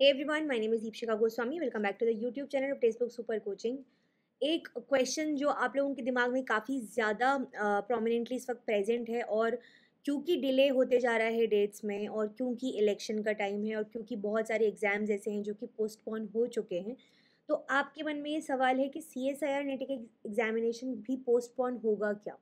Hey everyone, my name is Deepshika Goswami. Welcome back to the YouTube channel of Textbook Super Coaching. एक question जो आप लोगों के दिमाग में काफ़ी ज़्यादा प्रोमिनेंटली इस वक्त प्रेजेंट है और क्योंकि डिले होते जा रहा है डेट्स में और क्योंकि इलेक्शन का टाइम है और क्योंकि बहुत सारे एग्ज़ाम्स ऐसे हैं जो कि पोस्टपोन हो चुके हैं तो आपके मन में ये सवाल है कि C S I R NET examination भी पोस्टपोन होगा क्या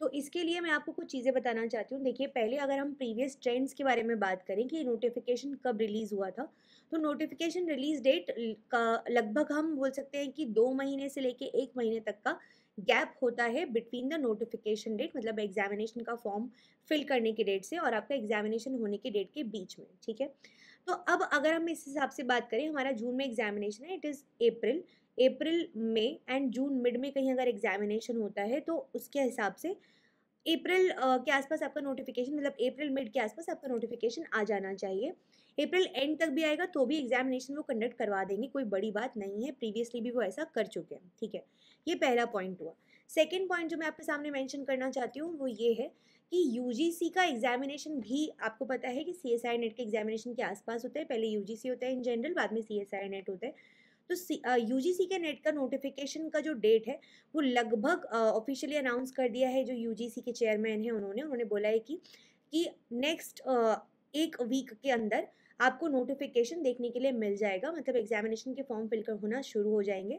तो इसके लिए मैं आपको कुछ चीज़ें बताना चाहती हूँ देखिए पहले अगर हम प्रीवियस ट्रेंड्स के बारे में बात करें कि नोटिफिकेशन कब रिलीज़ हुआ था तो नोटिफिकेशन रिलीज़ डेट का लगभग हम बोल सकते हैं कि दो महीने से लेके एक महीने तक का गैप होता है बिटवीन द नोटिफिकेशन डेट मतलब एग्जामिनेशन का फॉर्म फिल करने के डेट से और आपका एग्जामिनेशन होने के डेट के बीच में ठीक है तो अब अगर हम इस हिसाब से बात करें हमारा जून में एग्जामिनेशन है इट इज़ अप्रैल अप्रैल मई एंड जून मिड में कहीं अगर एग्जामिनेशन होता है तो उसके हिसाब से अप्रैल के आसपास आपका नोटिफिकेशन मतलब अप्रैल मिड के आसपास आपका नोटिफिकेशन आ जाना चाहिए अप्रैल एंड तक भी आएगा तो भी एग्जामिनेशन वो कंडक्ट करवा देंगे कोई बड़ी बात नहीं है प्रीवियसली भी वो ऐसा कर चुके हैं ठीक है ये पहला पॉइंट हुआ सेकेंड पॉइंट जो मैं आपके सामने मैंशन करना चाहती हूँ वो ये है कि यू का एग्जामिनेशन भी आपको पता है कि सी एस आई नेट के एग्जामिनेशन के आसपास होता है पहले यू होता है इन जनरल बाद में सी एस आई नेट होता है तो यू जी सी के नेट का नोटिफिकेशन का जो डेट है वो लगभग ऑफिशियली अनाउंस कर दिया है जो यू जी सी के चेयरमैन हैं उन्होंने उन्होंने बोला है कि कि नेक्स्ट एक वीक के अंदर आपको नोटिफिकेशन देखने के लिए मिल जाएगा मतलब एग्जामिनेशन के फॉर्म फिल कर होना शुरू हो जाएंगे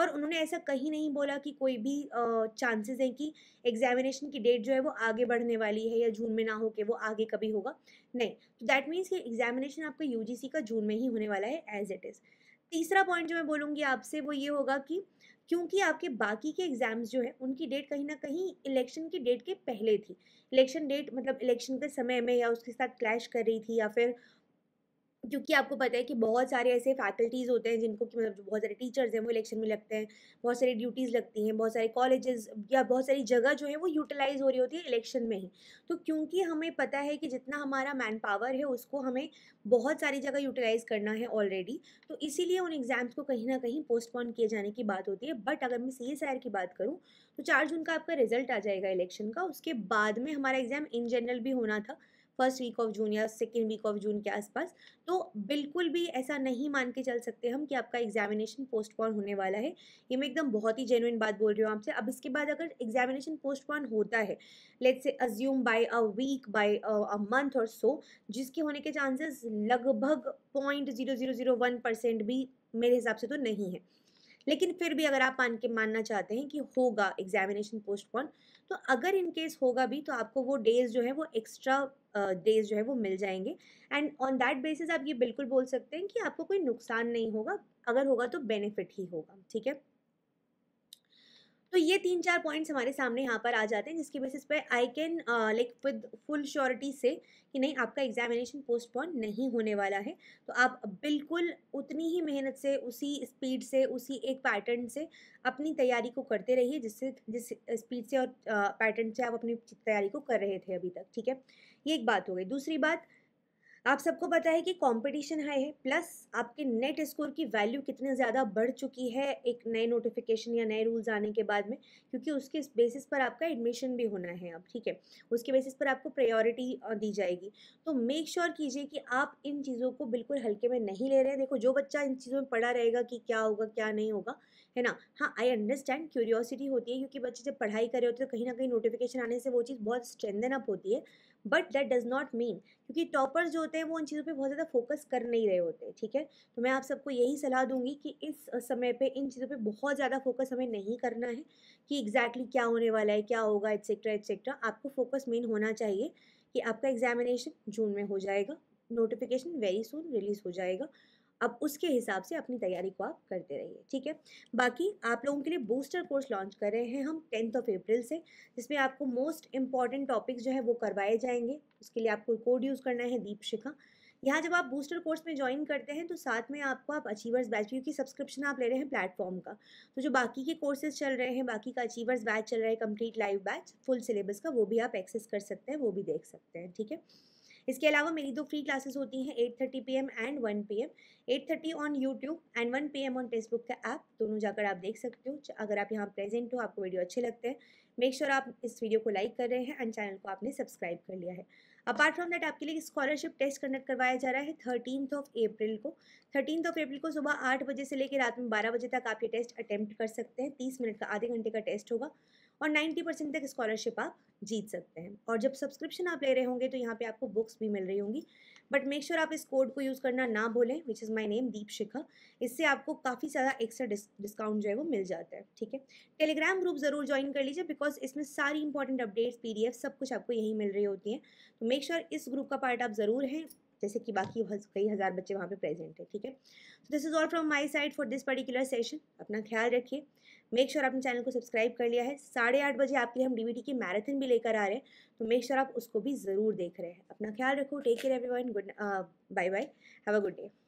और उन्होंने ऐसा कहीं नहीं बोला कि कोई भी चांसेस हैं कि एग्जामिनेशन की डेट जो है वो आगे बढ़ने वाली है या जून में ना हो के वो आगे कभी होगा नहीं तो दैट मीन्स कि एग्जामिनेशन आपका यूजीसी का जून में ही होने वाला है एज इट इज़ तीसरा पॉइंट जो मैं बोलूँगी आपसे वो ये होगा कि क्योंकि आपके बाकी के एग्ज़ाम्स जो है उनकी डेट कहीं ना कहीं इलेक्शन की डेट के पहले थी इलेक्शन डेट मतलब इलेक्शन के समय में या उसके साथ क्लैश कर रही थी या फिर क्योंकि आपको पता है कि बहुत सारे ऐसे फैकल्टीज़ होते हैं जिनको कि मतलब बहुत सारे टीचर्स हैं वो इलेक्शन में लगते हैं बहुत सारी ड्यूटीज़ लगती हैं बहुत सारे कॉलेजेस या बहुत सारी जगह जो है वो यूटिलाइज़ हो रही होती है इलेक्शन में ही तो क्योंकि हमें पता है कि जितना हमारा मैन पावर है उसको हमें बहुत सारी जगह यूटिलाइज़ करना है ऑलरेडी तो इसीलिए उन एग्ज़ाम्स को कहीं ना कहीं पोस्टपोन किए जाने की बात होती है बट अगर मैं सी एस की बात करूँ तो चार जून का आपका रिजल्ट आ जाएगा इलेक्शन का उसके बाद में हमारा एग्ज़ाम इन जनरल भी होना था फर्स्ट वीक ऑफ जून या सेकेंड वीक ऑफ जून के आसपास तो बिल्कुल भी ऐसा नहीं मान के चल सकते हम कि आपका एग्जामिनेशन पोस्टपोन होने वाला है ये मैं एकदम बहुत ही जेनुइन बात बोल रही हूँ आपसे अब इसके बाद अगर एग्जामिनेशन पोस्टपोन होता है let's say assume by a week by a month और सो जिसके होने के चांसेस लगभग point zero zero zero one percent भी मेरे हिसाब से तो नहीं है लेकिन फिर भी अगर आप मान के मानना चाहते हैं कि होगा एग्जामिनेशन पोस्टपोन तो अगर इन केस होगा भी तो आपको वो डेज़ जो है वो एक्स्ट्रा डेज uh, जो है वो मिल जाएंगे एंड ऑन दैट बेसिस आप ये बिल्कुल बोल सकते हैं कि आपको कोई नुकसान नहीं होगा अगर होगा तो बेनिफिट ही होगा ठीक है तो ये तीन चार पॉइंट्स हमारे सामने यहाँ पर आ जाते हैं जिसके बेसिस पे I can like with full surety से कि नहीं आपका एग्जामिनेशन पोस्टपोन नहीं होने वाला है तो आप बिल्कुल उतनी ही मेहनत से उसी स्पीड से उसी एक पैटर्न से अपनी तैयारी को करते रहिए जिससे जिस स्पीड से और पैटर्न uh, से आप अपनी तैयारी को कर रहे थे अभी तक ठीक है ये एक बात हो गई दूसरी बात आप सबको पता है कि कंपटीशन हाई है प्लस आपके नेट स्कोर की वैल्यू कितने ज़्यादा बढ़ चुकी है एक नए नोटिफिकेशन या नए रूल्स आने के बाद में क्योंकि उसके बेसिस पर आपका एडमिशन भी होना है अब ठीक है उसके बेसिस पर आपको प्रायोरिटी दी जाएगी तो मेक श्योर sure कीजिए कि आप इन चीज़ों को बिल्कुल हल्के में नहीं ले रहे हैं देखो जो बच्चा इन चीज़ों में पढ़ा रहेगा कि क्या होगा क्या नहीं होगा है ना हाँ आई अंडरस्टैंड क्यूरियोसिटी होती है क्योंकि बच्चे जब पढ़ाई कर रहे होते हैं तो कहीं ना कहीं नोटिफिकेशन आने से वो चीज़ बहुत स्ट्रेंदन अप होती है but that does not mean क्योंकि टॉपर्स जो होते हैं वो उन चीज़ों पे बहुत ज़्यादा फोकस कर नहीं रहे होते ठीक है तो मैं आप सबको यही सलाह दूंगी कि इस समय पे इन चीज़ों पे बहुत ज़्यादा फोकस हमें नहीं करना है कि एग्जैक्टली exactly क्या होने वाला है क्या होगा एट्सेट्रा एट्सेट्रा आपको फोकस मेन होना चाहिए कि आपका एग्जामिनेशन जून में हो जाएगा नोटिफिकेशन वेरी सुन रिलीज़ हो जाएगा अब उसके हिसाब से अपनी तैयारी को आप करते रहिए ठीक है बाकी आप लोगों के लिए बूस्टर कोर्स लॉन्च कर रहे हैं हम टेंथ ऑफ अप्रैल से जिसमें आपको मोस्ट इंपॉर्टेंट टॉपिक्स जो है वो करवाए जाएंगे उसके लिए आपको कोड यूज़ करना है दीप शिखा यहाँ जब आप बूस्टर कोर्स में ज्वाइन करते हैं तो साथ में आपको आप अचीवर्स बैच क्योंकि सब्सक्रिप्शन आप ले रहे हैं प्लेटफॉर्म का तो जो बाकी के कोर्सेज चल रहे हैं बाकी का अचीवर्स बैच चल रहा है complete live batch full syllabus का वो भी आप एक्सेस कर सकते हैं वो भी देख सकते हैं ठीक है इसके अलावा मेरी दो फ्री क्लासेस होती हैं eight thirty P M and one P M eight thirty on YouTube and one P M on Facebook का ऐप दोनों जाकर आप देख सकते हो अगर आप यहाँ प्रेजेंट हो आपको वीडियो अच्छे लगते हैं मेक श्योर sure आप इस वीडियो को लाइक कर रहे हैं एंड चैनल को आपने सब्सक्राइब कर लिया है अपार्ट फ्रॉम दैट आपके लिए स्कॉलरशिप टेस्ट कंडक्ट करवाया जा रहा है थर्टीन ऑफ अप्रैल को थर्टीन ऑफ अप्रैल को सुबह आठ बजे से लेकर रात में बारह बजे तक आप ये टेस्ट अटैम्प्ट कर सकते हैं तीस मिनट का आधे घंटे का टेस्ट होगा और 90 परसेंट तक स्कॉलरशिप आप जीत सकते हैं और जब सब्सक्रिप्शन आप ले रहे होंगे तो यहाँ पे आपको बुक्स भी मिल रही होंगी बट मेक श्योर आप इस कोड को यूज़ करना ना भूलें विच इज़ माई नेम दीप शिखा इससे आपको काफ़ी ज़्यादा एक्स्ट्रा डिस्काउंट जो है वो मिल जाता है ठीक है टेलीग्राम ग्रुप ज़रूर ज्वाइन कर लीजिए बिकॉज इसमें सारी इंपॉर्टेंट अपडेट्स पी सब कुछ आपको यहीं मिल रही होती हैं तो मेक श्योर इस ग्रुप का पार्ट आप ज़रूर हैं जैसे कि बाकी कई हज़ार बच्चे वहाँ पे प्रेजेंट है ठीक है so this is all from my side for this particular session अपना ख्याल रखिए मेक श्योर आपने चैनल को सब्सक्राइब कर लिया है साढ़े आठ बजे आपके लिए हम डीबीटी की मैराथन भी लेकर आ रहे हैं तो मेक श्योर आप उसको भी ज़रूर देख रहे हैं अपना ख्याल रखो take care every good bye bye have a good day